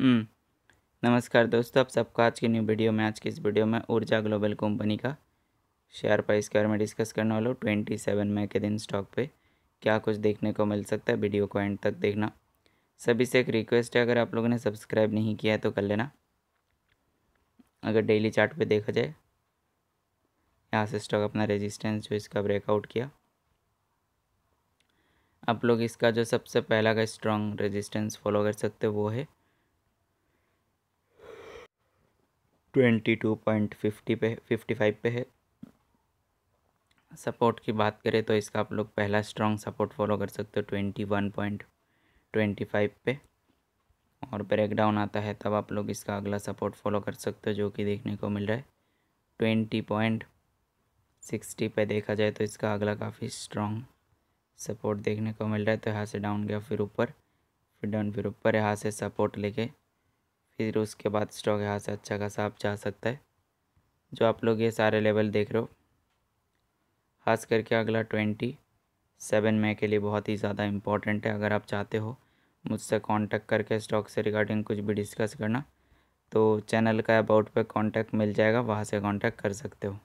हम्म। नमस्कार दोस्तों आप सबका आज की न्यू वीडियो में आज की इस वीडियो में ऊर्जा ग्लोबल कंपनी का शेयर प्राइस के बारे में डिस्कस करने वाला हूँ ट्वेंटी सेवन मई के दिन स्टॉक पे क्या कुछ देखने को मिल सकता है वीडियो को एंड तक देखना सभी से एक रिक्वेस्ट है अगर आप लोगों ने सब्सक्राइब नहीं किया है तो कर लेना अगर डेली चार्ट पे देखा जाए यहाँ से स्टॉक अपना रेजिस्टेंस जो इसका ब्रेकआउट किया आप लोग इसका जो सबसे पहला का स्ट्रॉन्ग रेजिस्टेंस फॉलो कर सकते हो वो है ट्वेंटी टू पॉइंट फिफ्टी पे फिफ्टी फाइव पे है सपोर्ट की बात करें तो इसका आप लोग पहला स्ट्रॉन्ग सपोर्ट फॉलो कर सकते हो twenty one point twenty five पे और ब्रेकडाउन आता है तब आप लोग इसका अगला सपोर्ट फॉलो कर सकते हो जो कि देखने को मिल रहा है ट्वेंटी पॉइंट सिक्सटी पे देखा जाए तो इसका अगला काफ़ी स्ट्रॉन्ग सपोर्ट देखने को मिल रहा है तो यहाँ से डाउन गया फिर ऊपर फिर डाउन फिर ऊपर यहाँ से सपोर्ट लेके फिर उसके बाद स्टॉक यहाँ से अच्छा खासा आप जा सकता है जो आप लोग ये सारे लेवल देख रहे हो खास करके अगला ट्वेंटी सेवन मई के लिए बहुत ही ज़्यादा इम्पॉर्टेंट है अगर आप चाहते हो मुझसे कांटेक्ट करके स्टॉक से रिगार्डिंग कुछ भी डिस्कस करना तो चैनल का अबाउट पे कांटेक्ट मिल जाएगा वहाँ से कांटेक्ट कर सकते हो